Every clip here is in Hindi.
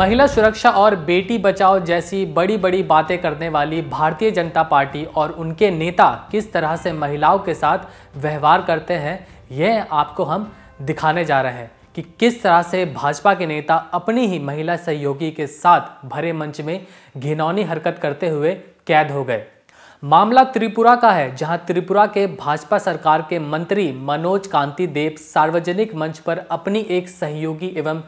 महिला सुरक्षा और बेटी बचाओ जैसी बड़ी बड़ी बातें करने वाली भारतीय जनता पार्टी और उनके नेता किस तरह से महिलाओं के साथ व्यवहार करते हैं यह आपको हम दिखाने जा रहे हैं कि किस तरह से भाजपा के नेता अपनी ही महिला सहयोगी के साथ भरे मंच में घिनौनी हरकत करते हुए कैद हो गए मामला त्रिपुरा का है जहां त्रिपुरा के भाजपा सरकार के मंत्री मनोज कांति देव सार्वजनिक मंच पर अपनी एक सहयोगी एवं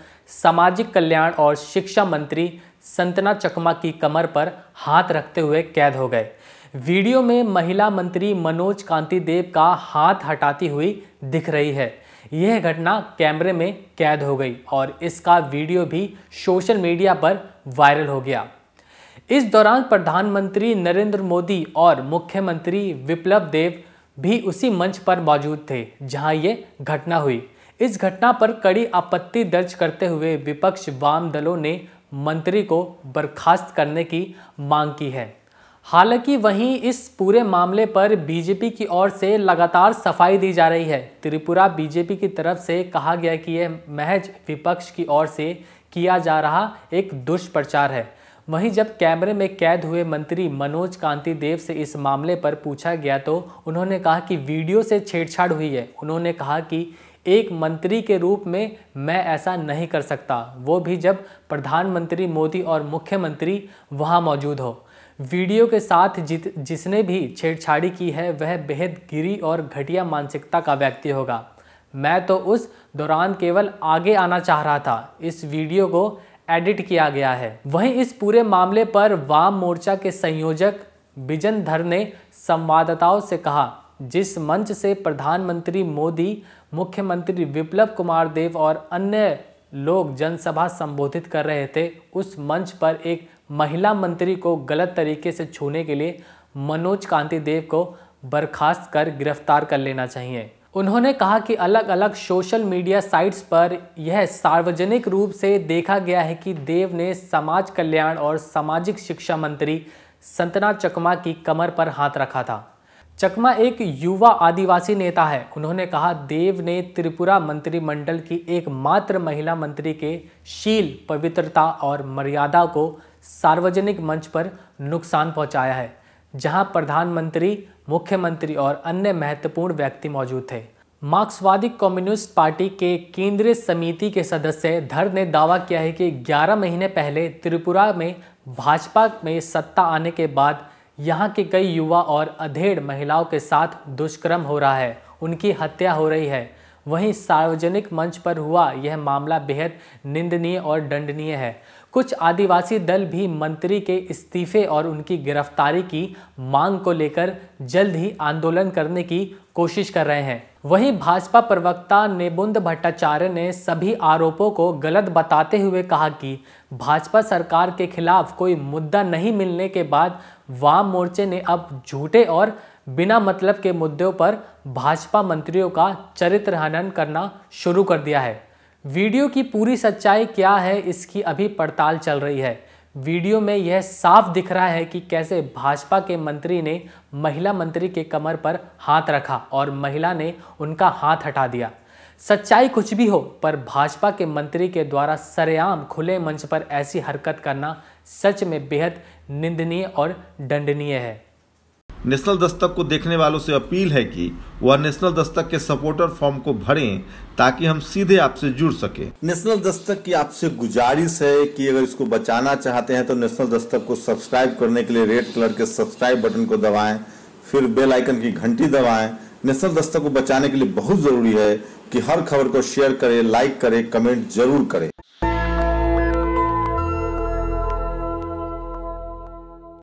सामाजिक कल्याण और शिक्षा मंत्री संतना चकमा की कमर पर हाथ रखते हुए कैद हो गए वीडियो में महिला मंत्री मनोज कांति देव का हाथ हटाती हुई दिख रही है यह घटना कैमरे में कैद हो गई और इसका वीडियो भी सोशल मीडिया पर वायरल हो गया इस दौरान प्रधानमंत्री नरेंद्र मोदी और मुख्यमंत्री विप्लव देव भी उसी मंच पर मौजूद थे जहां ये घटना हुई इस घटना पर कड़ी आपत्ति दर्ज करते हुए विपक्ष वाम दलों ने मंत्री को बर्खास्त करने की मांग की है हालांकि वहीं इस पूरे मामले पर बीजेपी की ओर से लगातार सफाई दी जा रही है त्रिपुरा बीजेपी की तरफ से कहा गया कि यह महज विपक्ष की ओर से किया जा रहा एक दुष्प्रचार है वहीं जब कैमरे में कैद हुए मंत्री मनोज कांति देव से इस मामले पर पूछा गया तो उन्होंने कहा कि वीडियो से छेड़छाड़ हुई है उन्होंने कहा कि एक मंत्री के रूप में मैं ऐसा नहीं कर सकता वो भी जब प्रधानमंत्री मोदी और मुख्यमंत्री वहाँ मौजूद हो वीडियो के साथ जित जिसने भी छेड़छाड़ी की है वह बेहद गिरी और घटिया मानसिकता का व्यक्ति होगा मैं तो उस दौरान केवल आगे आना चाह रहा था इस वीडियो को एडिट किया गया है वहीं इस पूरे मामले पर वाम मोर्चा के संयोजक बिजन धर ने संवाददाताओं से कहा जिस मंच से प्रधानमंत्री मोदी मुख्यमंत्री विप्लव कुमार देव और अन्य लोग जनसभा संबोधित कर रहे थे उस मंच पर एक महिला मंत्री को गलत तरीके से छूने के लिए मनोज कांति देव को बर्खास्त कर गिरफ्तार कर लेना चाहिए उन्होंने कहा कि अलग अलग सोशल मीडिया साइट्स पर यह सार्वजनिक रूप से देखा गया है कि देव ने समाज कल्याण और सामाजिक शिक्षा मंत्री संतना चकमा की कमर पर हाथ रखा था चकमा एक युवा आदिवासी नेता है उन्होंने कहा देव ने त्रिपुरा मंत्रिमंडल की एकमात्र महिला मंत्री के शील पवित्रता और मर्यादा को सार्वजनिक मंच पर नुकसान पहुंचाया है जहां प्रधानमंत्री मुख्यमंत्री और अन्य महत्वपूर्ण व्यक्ति मौजूद थे मार्क्सवादी कम्युनिस्ट पार्टी के केंद्रीय समिति के सदस्य धर ने दावा किया है कि 11 महीने पहले त्रिपुरा में भाजपा में सत्ता आने के बाद यहाँ के कई युवा और अधेड़ महिलाओं के साथ दुष्कर्म हो रहा है उनकी हत्या हो रही है वहीं सार्वजनिक मंच पर हुआ यह मामला बेहद निंदनीय और दंडनीय है कुछ आदिवासी दल भी मंत्री के इस्तीफे और उनकी गिरफ्तारी की मांग को लेकर जल्द ही आंदोलन करने की कोशिश कर रहे हैं वहीं भाजपा प्रवक्ता नेबुंद भट्टाचार्य ने सभी आरोपों को गलत बताते हुए कहा कि भाजपा सरकार के खिलाफ कोई मुद्दा नहीं मिलने के बाद वाम मोर्चे ने अब झूठे और बिना मतलब के मुद्दों पर भाजपा मंत्रियों का चरित्र हनन करना शुरू कर दिया है वीडियो की पूरी सच्चाई क्या है इसकी अभी पड़ताल चल रही है वीडियो में यह साफ दिख रहा है कि कैसे भाजपा के मंत्री ने महिला मंत्री के कमर पर हाथ रखा और महिला ने उनका हाथ हटा दिया सच्चाई कुछ भी हो पर भाजपा के मंत्री के द्वारा सरेआम खुले मंच पर ऐसी हरकत करना सच में बेहद निंदनीय और दंडनीय है नेशनल दस्तक को देखने वालों से अपील है कि वह नेशनल दस्तक के सपोर्टर फॉर्म को भरें ताकि हम सीधे आपसे जुड़ सकें नेशनल दस्तक की आपसे गुजारिश है कि अगर इसको बचाना चाहते हैं तो नेशनल दस्तक को सब्सक्राइब करने के लिए रेड कलर के सब्सक्राइब बटन को दबाएं फिर बेल आइकन की घंटी दबाएं नेशनल दस्तक को बचाने के लिए बहुत ज़रूरी है कि हर खबर को शेयर करें लाइक करें कमेंट जरूर करें